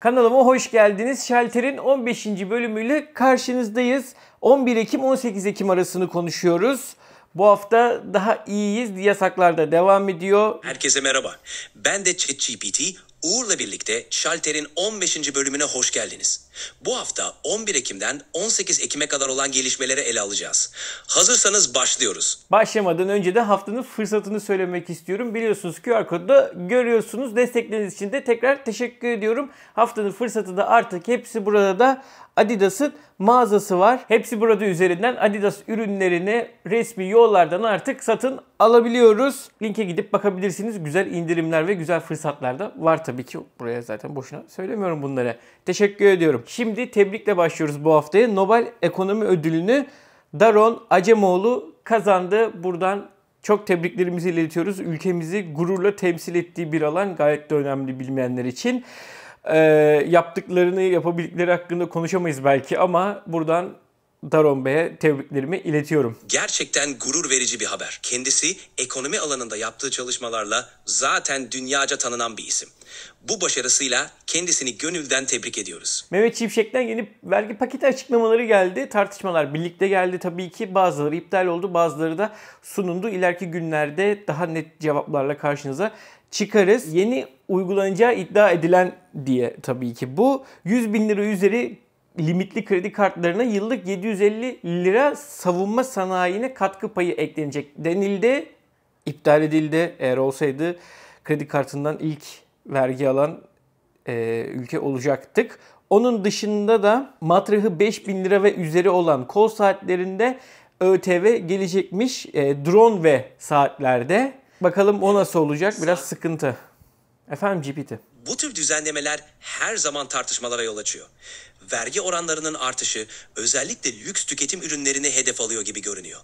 Kanalıma hoş geldiniz. Şelterin 15. bölümüyle karşınızdayız. 11 Ekim 18 Ekim arasını konuşuyoruz. Bu hafta daha iyiyiz. Yasaklar da devam ediyor. Herkese merhaba. Ben de ChatGPT Uğur'la birlikte Şalter'in 15. bölümüne hoş geldiniz. Bu hafta 11 Ekim'den 18 Ekim'e kadar olan gelişmeleri ele alacağız. Hazırsanız başlıyoruz. Başlamadan önce de haftanın fırsatını söylemek istiyorum. Biliyorsunuz QR kodda görüyorsunuz. Destekleriniz için de tekrar teşekkür ediyorum. Haftanın fırsatı da artık hepsi burada da Adidas'ın mağazası var. Hepsi burada üzerinden Adidas ürünlerini resmi yollardan artık satın alabiliyoruz. Linke gidip bakabilirsiniz. Güzel indirimler ve güzel fırsatlar da var tabii ki. Buraya zaten boşuna söylemiyorum bunları. Teşekkür ediyorum. Şimdi tebrikle başlıyoruz bu haftaya. Nobel Ekonomi Ödülünü Daron Acemoğlu kazandı. Buradan çok tebriklerimizi iletiyoruz. Ülkemizi gururla temsil ettiği bir alan gayet de önemli bilmeyenler için. E, yaptıklarını, yapabildikleri hakkında konuşamayız belki ama buradan Daron Bey'e tebriklerimi iletiyorum. Gerçekten gurur verici bir haber. Kendisi ekonomi alanında yaptığı çalışmalarla zaten dünyaca tanınan bir isim. Bu başarısıyla kendisini gönülden tebrik ediyoruz. Mehmet Çivşek'ten yeni vergi paketi açıklamaları geldi. Tartışmalar birlikte geldi tabii ki. Bazıları iptal oldu, bazıları da sunundu. İleriki günlerde daha net cevaplarla karşınıza çıkarız. Yeni uygulanacağı iddia edilen diye tabii ki bu. 100 bin lira üzeri limitli kredi kartlarına yıllık 750 lira savunma sanayine katkı payı eklenecek denildi. İptal edildi. Eğer olsaydı kredi kartından ilk vergi alan e, ülke olacaktık. Onun dışında da matrahı 5000 lira ve üzeri olan kol saatlerinde ÖTV gelecekmiş e, drone ve saatlerde. Bakalım o nasıl olacak? Biraz sıkıntı. Efendim GPT. Bu tür düzenlemeler her zaman tartışmalara yol açıyor. Vergi oranlarının artışı özellikle lüks tüketim ürünlerini hedef alıyor gibi görünüyor.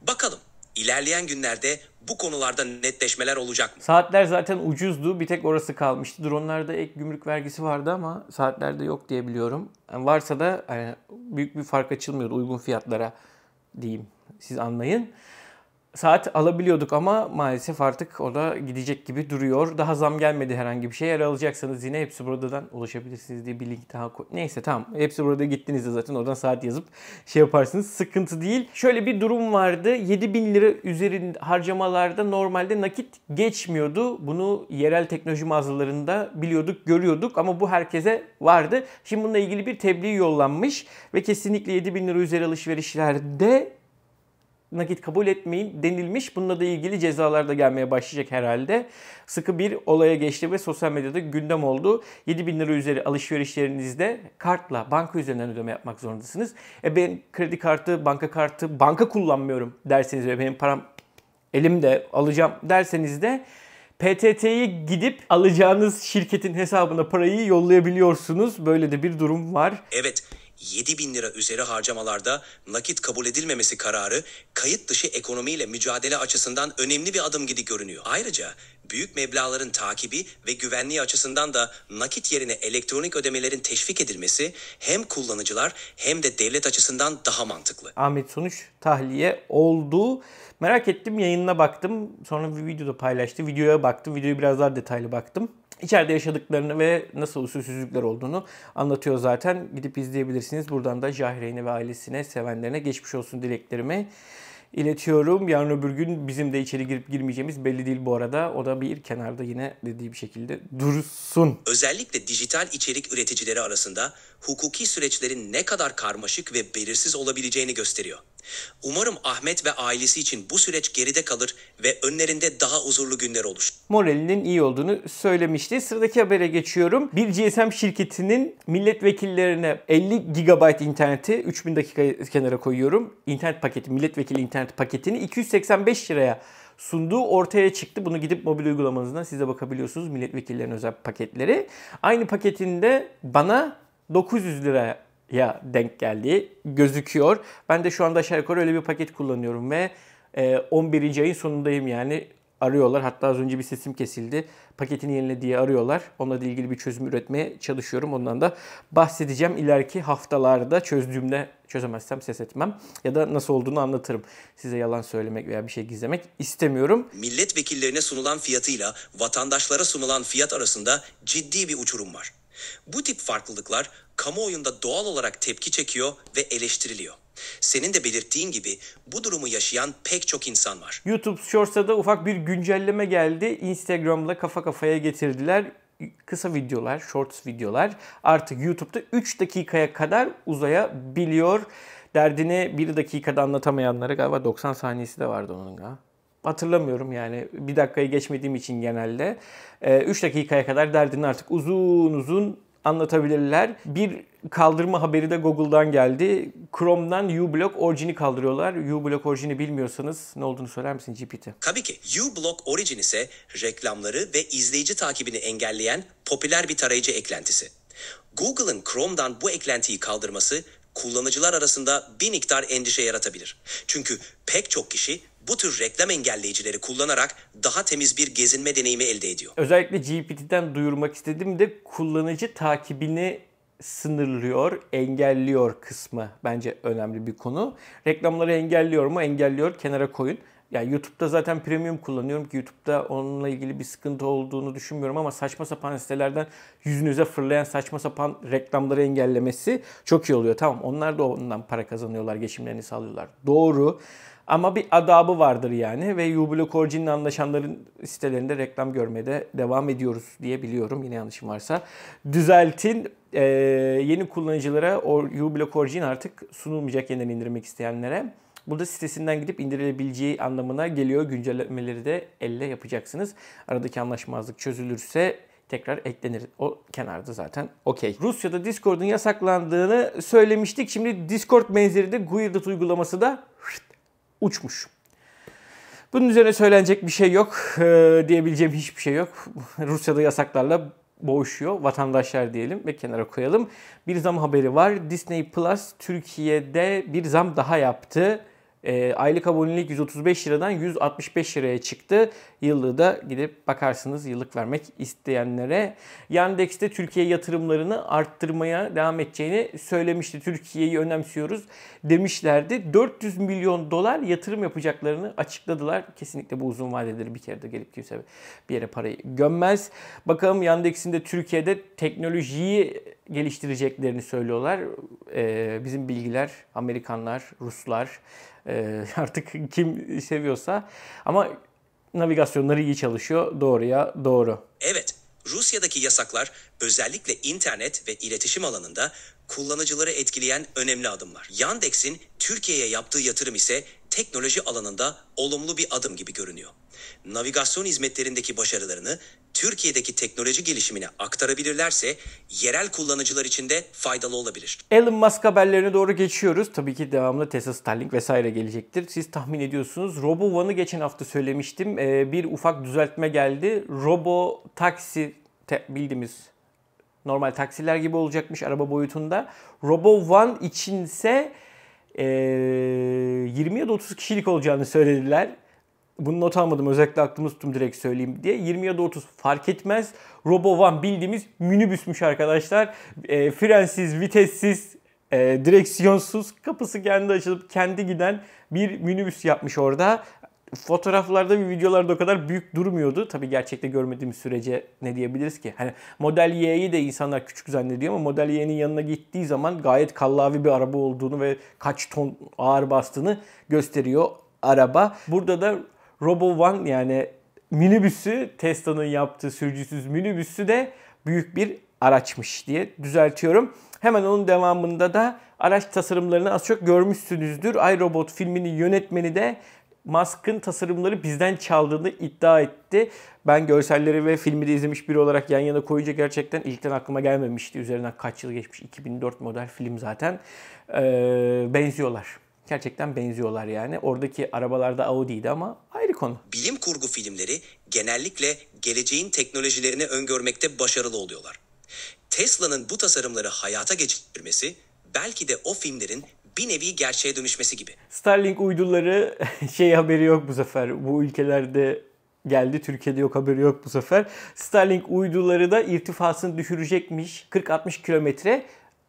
Bakalım ilerleyen günlerde bu konularda netleşmeler olacak mı? Saatler zaten ucuzdu. Bir tek orası kalmıştı. Dronlarda ek gümrük vergisi vardı ama saatlerde yok diyebiliyorum. Yani varsa da yani büyük bir fark açılmıyor uygun fiyatlara diyeyim. Siz anlayın saat alabiliyorduk ama maalesef artık o da gidecek gibi duruyor. Daha zam gelmedi herhangi bir şey. Eğer alacaksanız yine hepsi buradan ulaşabilirsiniz diye bir link daha koy. Neyse tamam. Hepsi burada gittiğinizde zaten oradan saat yazıp şey yaparsınız. Sıkıntı değil. Şöyle bir durum vardı. 7000 lira üzerinde harcamalarda normalde nakit geçmiyordu. Bunu yerel teknoloji mağazalarında biliyorduk, görüyorduk ama bu herkese vardı. Şimdi bununla ilgili bir tebliğ yollanmış ve kesinlikle 7000 lira üzeri alışverişlerde nakit kabul etmeyin denilmiş. Bununla da ilgili cezalar da gelmeye başlayacak herhalde. Sıkı bir olaya geçti ve sosyal medyada gündem oldu. 7 bin lira üzeri alışverişlerinizde kartla banka üzerinden ödeme yapmak zorundasınız. E ben kredi kartı, banka kartı, banka kullanmıyorum derseniz ve benim param elimde alacağım derseniz de PTT'ye gidip alacağınız şirketin hesabına parayı yollayabiliyorsunuz. Böyle de bir durum var. Evet. 7 bin lira üzeri harcamalarda nakit kabul edilmemesi kararı kayıt dışı ekonomiyle mücadele açısından önemli bir adım gibi görünüyor. Ayrıca büyük meblağların takibi ve güvenliği açısından da nakit yerine elektronik ödemelerin teşvik edilmesi hem kullanıcılar hem de devlet açısından daha mantıklı. Ahmet Sonuç tahliye oldu. Merak ettim yayınına baktım. Sonra bir videoda paylaştı. Videoya baktım. Videoyu biraz daha detaylı baktım. İçeride yaşadıklarını ve nasıl usulsüzlükler olduğunu anlatıyor zaten. Gidip izleyebilirsiniz. Buradan da Jahreyn'e ve ailesine, sevenlerine geçmiş olsun dileklerimi iletiyorum. Yarın öbür gün bizim de içeri girip girmeyeceğimiz belli değil bu arada. O da bir kenarda yine dediği bir şekilde dursun. Özellikle dijital içerik üreticileri arasında hukuki süreçlerin ne kadar karmaşık ve belirsiz olabileceğini gösteriyor. Umarım Ahmet ve ailesi için bu süreç geride kalır ve önlerinde daha huzurlu günler olur. Moralinin iyi olduğunu söylemişti. Sıradaki habere geçiyorum. Bir GSM şirketinin milletvekillerine 50 GB interneti 3000 dakika kenara koyuyorum. İnternet paketi, milletvekili internet paketini 285 liraya sunduğu ortaya çıktı. Bunu gidip mobil uygulamanızdan siz de bakabiliyorsunuz milletvekillerinin özel paketleri. Aynı paketinde bana 900 liraya ya denk geldiği gözüküyor. Ben de şu anda aşağı yukarı öyle bir paket kullanıyorum ve 11. E, ayın sonundayım yani arıyorlar. Hatta az önce bir sesim kesildi. Paketini yenile diye arıyorlar. Onunla ilgili bir çözüm üretmeye çalışıyorum. Ondan da bahsedeceğim. ileriki haftalarda çözdüğümde çözemezsem ses etmem. Ya da nasıl olduğunu anlatırım. Size yalan söylemek veya bir şey gizlemek istemiyorum. Milletvekillerine sunulan fiyatıyla vatandaşlara sunulan fiyat arasında ciddi bir uçurum var. Bu tip farklılıklar kamuoyunda doğal olarak tepki çekiyor ve eleştiriliyor. Senin de belirttiğin gibi bu durumu yaşayan pek çok insan var. YouTube Shorts'a da ufak bir güncelleme geldi. Instagram'la kafa kafaya getirdiler kısa videolar, shorts videolar artık YouTube'da 3 dakikaya kadar uzayabiliyor. Derdini 1 dakikada anlatamayanlara galiba 90 saniyesi de vardı onun galiba. Hatırlamıyorum yani bir dakikayı geçmediğim için genelde. 3 ee, dakikaya kadar derdini artık uzun uzun anlatabilirler. Bir kaldırma haberi de Google'dan geldi. Chrome'dan uBlock Origin'i kaldırıyorlar. uBlock Origin'i bilmiyorsanız ne olduğunu söyler misin GPT? Tabii ki. uBlock Origin ise reklamları ve izleyici takibini engelleyen popüler bir tarayıcı eklentisi. Google'ın Chrome'dan bu eklentiyi kaldırması kullanıcılar arasında bir miktar endişe yaratabilir. Çünkü pek çok kişi bu tür reklam engelleyicileri kullanarak daha temiz bir gezinme deneyimi elde ediyor. Özellikle GPT'den duyurmak istediğim de kullanıcı takibini sınırlıyor, engelliyor kısmı bence önemli bir konu. Reklamları engelliyor mu? Engelliyor. Kenara koyun. Yani YouTube'da zaten premium kullanıyorum ki YouTube'da onunla ilgili bir sıkıntı olduğunu düşünmüyorum ama saçma sapan sitelerden yüzünüze fırlayan saçma sapan reklamları engellemesi çok iyi oluyor. Tamam onlar da ondan para kazanıyorlar, geçimlerini sağlıyorlar. Doğru. Ama bir adabı vardır yani ve uBlock Origin'le anlaşanların sitelerinde reklam görmede devam ediyoruz diye biliyorum. Yine yanlışım varsa. Düzeltin. Ee, yeni kullanıcılara uBlock Origin artık sunulmayacak yeniden indirmek isteyenlere. Burada sitesinden gidip indirilebileceği anlamına geliyor. Güncellemeleri de elle yapacaksınız. Aradaki anlaşmazlık çözülürse tekrar eklenir. O kenarda zaten okey. Rusya'da Discord'un yasaklandığını söylemiştik. Şimdi Discord benzeri de Guild uygulaması da uçmuş. Bunun üzerine söylenecek bir şey yok, e, diyebileceğim hiçbir şey yok. Rusya'da yasaklarla boğuşuyor vatandaşlar diyelim ve kenara koyalım. Bir zam haberi var. Disney Plus Türkiye'de bir zam daha yaptı. E, aylık abonelik 135 liradan 165 liraya çıktı. Yıllığı da gidip bakarsınız yıllık vermek isteyenlere. Yandex'te Türkiye yatırımlarını arttırmaya devam edeceğini söylemişti. Türkiye'yi önemsiyoruz demişlerdi. 400 milyon dolar yatırım yapacaklarını açıkladılar. Kesinlikle bu uzun vadedir. bir kere de gelip kimse bir yere parayı gömmez. Bakalım Yandex'in de Türkiye'de teknolojiyi geliştireceklerini söylüyorlar. Ee, bizim bilgiler Amerikanlar, Ruslar, ee, artık kim seviyorsa. Ama navigasyonları iyi çalışıyor. Doğruya doğru. Evet. Rusya'daki yasaklar özellikle internet ve iletişim alanında kullanıcıları etkileyen önemli adımlar. Yandex'in Türkiye'ye yaptığı yatırım ise teknoloji alanında olumlu bir adım gibi görünüyor. Navigasyon hizmetlerindeki başarılarını Türkiye'deki teknoloji gelişimine aktarabilirlerse yerel kullanıcılar için de faydalı olabilir. Elon Musk haberlerine doğru geçiyoruz. Tabii ki devamlı Tesla, Starlink vesaire gelecektir. Siz tahmin ediyorsunuz. Robo RoboVan'ı geçen hafta söylemiştim. Ee, bir ufak düzeltme geldi. Robo taksi te- bildiğimiz normal taksiler gibi olacakmış araba boyutunda. Robo One içinse e, 20 ya da 30 kişilik olacağını söylediler. Bunu not almadım özellikle aklımı tuttum direkt söyleyeyim diye. 20 ya da 30 fark etmez. Robo Robovan bildiğimiz minibüsmüş arkadaşlar. E, frensiz, vitessiz, e, direksiyonsuz, kapısı kendi açılıp kendi giden bir minibüs yapmış orada fotoğraflarda ve videolarda o kadar büyük durmuyordu. Tabii gerçekte görmediğimiz sürece ne diyebiliriz ki? Hani Model Y'yi de insanlar küçük zannediyor ama Model Y'nin yanına gittiği zaman gayet kallavi bir araba olduğunu ve kaç ton ağır bastığını gösteriyor araba. Burada da Robo One yani minibüsü Tesla'nın yaptığı sürücüsüz minibüsü de büyük bir araçmış diye düzeltiyorum. Hemen onun devamında da araç tasarımlarını az çok görmüşsünüzdür. iRobot filminin yönetmeni de Musk'ın tasarımları bizden çaldığını iddia etti. Ben görselleri ve filmi de izlemiş biri olarak yan yana koyunca gerçekten ilkten aklıma gelmemişti. Üzerinden kaç yıl geçmiş 2004 model film zaten. Ee, benziyorlar. Gerçekten benziyorlar yani. Oradaki arabalarda Audi'ydi ama ayrı konu. Bilim kurgu filmleri genellikle geleceğin teknolojilerini öngörmekte başarılı oluyorlar. Tesla'nın bu tasarımları hayata geçirmesi belki de o filmlerin bir nevi gerçeğe dönüşmesi gibi. Starlink uyduları şey haberi yok bu sefer. Bu ülkelerde geldi. Türkiye'de yok haberi yok bu sefer. Starlink uyduları da irtifasını düşürecekmiş. 40-60 kilometre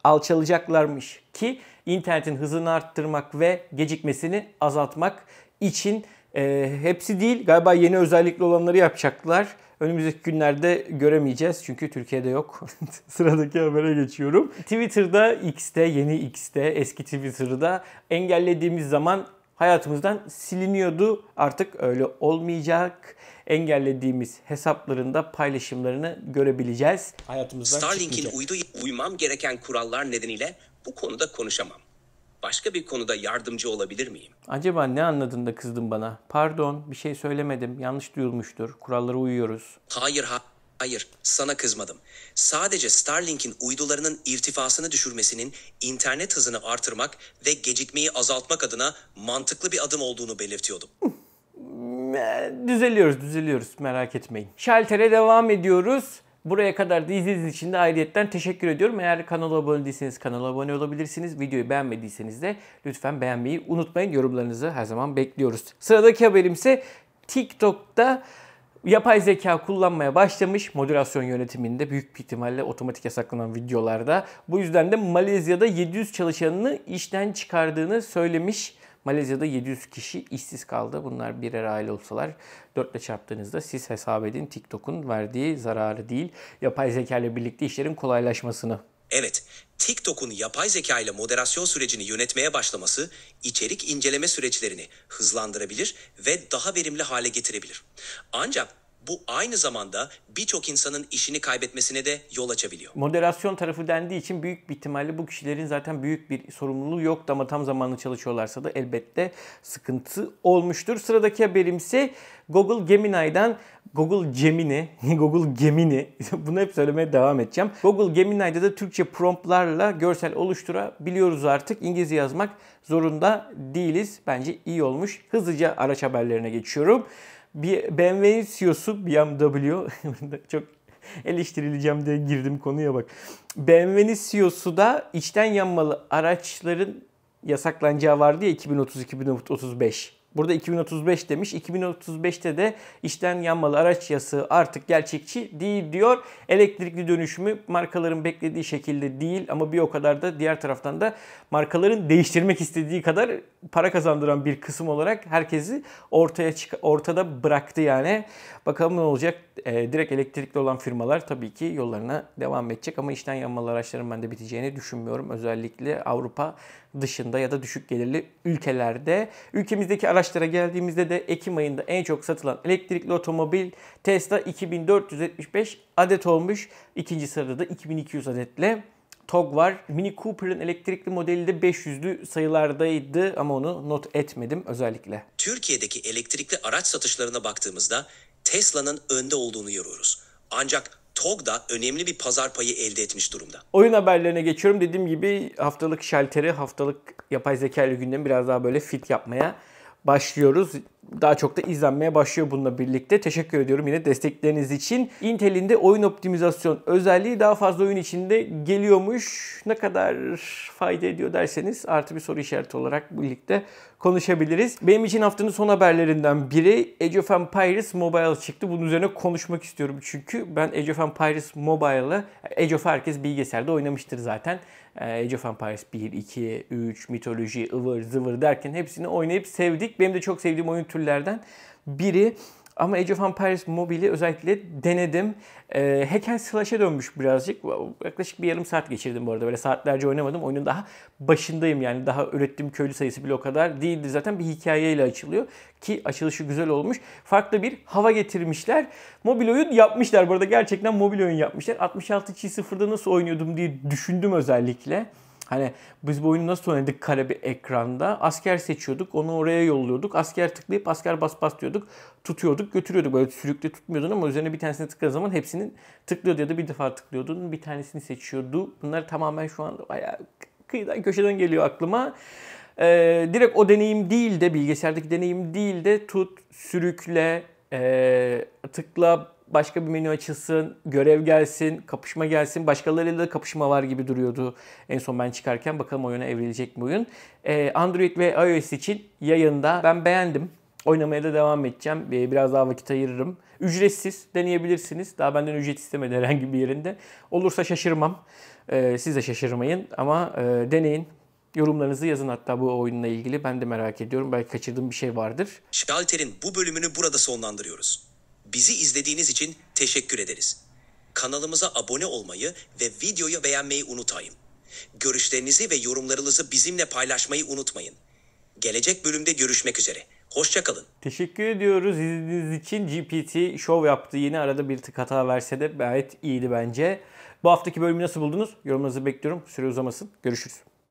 alçalacaklarmış ki internetin hızını arttırmak ve gecikmesini azaltmak için e, hepsi değil galiba yeni özellikli olanları yapacaklar. Önümüzdeki günlerde göremeyeceğiz çünkü Türkiye'de yok. Sıradaki habere geçiyorum. Twitter'da X'te, yeni X'te, eski Twitter'da engellediğimiz zaman hayatımızdan siliniyordu. Artık öyle olmayacak. Engellediğimiz hesaplarında paylaşımlarını görebileceğiz. Hayatımızdan Starlink'in uydu uymam gereken kurallar nedeniyle bu konuda konuşamam başka bir konuda yardımcı olabilir miyim? Acaba ne anladın da kızdın bana? Pardon, bir şey söylemedim. Yanlış duyulmuştur. Kurallara uyuyoruz. Hayır, ha hayır. Sana kızmadım. Sadece Starlink'in uydularının irtifasını düşürmesinin internet hızını artırmak ve gecikmeyi azaltmak adına mantıklı bir adım olduğunu belirtiyordum. düzeliyoruz, düzeliyoruz. Merak etmeyin. Şaltere devam ediyoruz. Buraya kadar da izlediğiniz için de ayrıyetten teşekkür ediyorum. Eğer kanala abone değilseniz kanala abone olabilirsiniz. Videoyu beğenmediyseniz de lütfen beğenmeyi unutmayın. Yorumlarınızı her zaman bekliyoruz. Sıradaki haberimse TikTok'ta yapay zeka kullanmaya başlamış. Moderasyon yönetiminde büyük bir ihtimalle otomatik yasaklanan videolarda. Bu yüzden de Malezya'da 700 çalışanını işten çıkardığını söylemiş. Malezya'da 700 kişi işsiz kaldı. Bunlar birer aile olsalar 4 ile çarptığınızda siz hesap edin TikTok'un verdiği zararı değil yapay zeka ile birlikte işlerin kolaylaşmasını. Evet, TikTok'un yapay zeka ile moderasyon sürecini yönetmeye başlaması içerik inceleme süreçlerini hızlandırabilir ve daha verimli hale getirebilir. Ancak bu aynı zamanda birçok insanın işini kaybetmesine de yol açabiliyor. Moderasyon tarafı dendiği için büyük bir ihtimalle bu kişilerin zaten büyük bir sorumluluğu yoktu ama tam zamanlı çalışıyorlarsa da elbette sıkıntı olmuştur. Sıradaki haberimse Google Gemini'den Google Gemini, Google Gemini bunu hep söylemeye devam edeceğim. Google Gemini'de de Türkçe promptlarla görsel oluşturabiliyoruz artık. İngilizce yazmak zorunda değiliz. Bence iyi olmuş. Hızlıca araç haberlerine geçiyorum bir BMW CEO'su BMW çok eleştirileceğim diye girdim konuya bak. BMW'nin CEO'su da içten yanmalı araçların yasaklanacağı vardı ya 2030-2035. Burada 2035 demiş. 2035'te de içten yanmalı araç yasası artık gerçekçi değil diyor. Elektrikli dönüşümü markaların beklediği şekilde değil ama bir o kadar da diğer taraftan da markaların değiştirmek istediği kadar para kazandıran bir kısım olarak herkesi ortaya çık ortada bıraktı yani. Bakalım ne olacak? E, direkt elektrikli olan firmalar tabii ki yollarına devam edecek ama işten yanmalı araçların ben de biteceğini düşünmüyorum. Özellikle Avrupa dışında ya da düşük gelirli ülkelerde. Ülkemizdeki araçlara geldiğimizde de Ekim ayında en çok satılan elektrikli otomobil Tesla 2475 adet olmuş. İkinci sırada da 2200 adetle TOG var. Mini Cooper'ın elektrikli modeli de 500'lü sayılardaydı ama onu not etmedim özellikle. Türkiye'deki elektrikli araç satışlarına baktığımızda Tesla'nın önde olduğunu görüyoruz. Ancak TOG da önemli bir pazar payı elde etmiş durumda. Oyun haberlerine geçiyorum. Dediğim gibi haftalık şalteri, haftalık yapay zeka ile gündemi biraz daha böyle fit yapmaya başlıyoruz daha çok da izlenmeye başlıyor bununla birlikte. Teşekkür ediyorum yine destekleriniz için. Intel'in de oyun optimizasyon özelliği daha fazla oyun içinde geliyormuş. Ne kadar fayda ediyor derseniz artı bir soru işareti olarak birlikte konuşabiliriz. Benim için haftanın son haberlerinden biri Age of Empires Mobile çıktı. Bunun üzerine konuşmak istiyorum çünkü ben Age of Empires Mobile'ı Age of herkes bilgisayarda oynamıştır zaten. Ee, Age of Empires 1, 2, 3, mitoloji, ıvır zıvır derken hepsini oynayıp sevdik. Benim de çok sevdiğim oyun türü kültürlerden biri. Ama Age of Empires mobili özellikle denedim. E, hack and dönmüş birazcık. Yaklaşık bir yarım saat geçirdim bu arada. Böyle saatlerce oynamadım. Oyunun daha başındayım yani. Daha ürettiğim köylü sayısı bile o kadar değildi. Zaten bir hikayeyle açılıyor. Ki açılışı güzel olmuş. Farklı bir hava getirmişler. Mobil oyun yapmışlar. Bu arada gerçekten mobil oyun yapmışlar. 66 sıfırda nasıl oynuyordum diye düşündüm özellikle. Hani biz bu oyunu nasıl oynadık kare bir ekranda? Asker seçiyorduk, onu oraya yolluyorduk. Asker tıklayıp asker bas bas diyorduk. Tutuyorduk, götürüyorduk. Böyle sürükle tutmuyordun ama üzerine bir tanesini tıkladığı zaman hepsinin tıklıyordu ya da bir defa tıklıyordun. Bir tanesini seçiyordu. Bunlar tamamen şu an bayağı kıyıdan köşeden geliyor aklıma. Ee, direkt o deneyim değil de bilgisayardaki deneyim değil de tut, sürükle, e, tıkla, başka bir menü açılsın, görev gelsin, kapışma gelsin. Başkalarıyla da kapışma var gibi duruyordu en son ben çıkarken. Bakalım oyuna evrilecek mi oyun. Ee, Android ve iOS için yayında ben beğendim. Oynamaya da devam edeceğim. Ee, biraz daha vakit ayırırım. Ücretsiz deneyebilirsiniz. Daha benden ücret istemedi herhangi bir yerinde. Olursa şaşırmam. Ee, siz de şaşırmayın ama e, deneyin. Yorumlarınızı yazın hatta bu oyunla ilgili. Ben de merak ediyorum. Belki kaçırdığım bir şey vardır. Şalter'in bu bölümünü burada sonlandırıyoruz. Bizi izlediğiniz için teşekkür ederiz. Kanalımıza abone olmayı ve videoyu beğenmeyi unutmayın. Görüşlerinizi ve yorumlarınızı bizimle paylaşmayı unutmayın. Gelecek bölümde görüşmek üzere. Hoşçakalın. Teşekkür ediyoruz izlediğiniz için. GPT şov yaptı. Yine arada bir tık hata verse de gayet iyiydi bence. Bu haftaki bölümü nasıl buldunuz? Yorumlarınızı bekliyorum. Süre uzamasın. Görüşürüz.